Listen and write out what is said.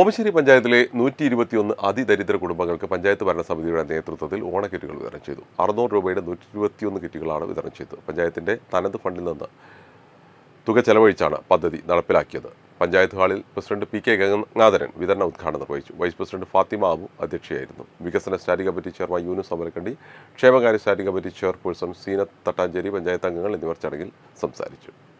ഓമശ്ശേരി പഞ്ചായത്തിലെ നൂറ്റി ഇരുപത്തിയൊന്ന് അതിദരിദ്ര കുടുംബങ്ങൾക്ക് പഞ്ചായത്ത് ഭരണസമിതിയുടെ നേതൃത്വത്തിൽ ഓണക്കിറ്റുകൾ വിതരണം ചെയ്തു അറുന്നൂറ് രൂപയുടെ നൂറ്റി ഇരുപത്തിയൊന്ന് കിറ്റുകളാണ് വിതരണം ചെയ്തത് പഞ്ചായത്തിൻ്റെ തനത് ഫണ്ടിൽ നിന്ന് തുക ചെലവഴിച്ചാണ് പദ്ധതി നടപ്പിലാക്കിയത് പഞ്ചായത്ത് ഹാളിൽ പ്രസിഡന്റ് പി കെ ഗംഗാധരൻ വിതരണ ഉദ്ഘാടനം നിർവഹിച്ചു വൈസ് പ്രസിഡന്റ് ഫാത്തിമ അബു അധ്യക്ഷയായിരുന്നു വികസന standing committee chairman Yunus Amarakandy ക്ഷേമകാര്യ standing committee chairperson Zeenath Thattancheri panchayat അംഗങ്ങൾ എന്നിവർ ചടങ്ങിൽ സംസാരിച്ചു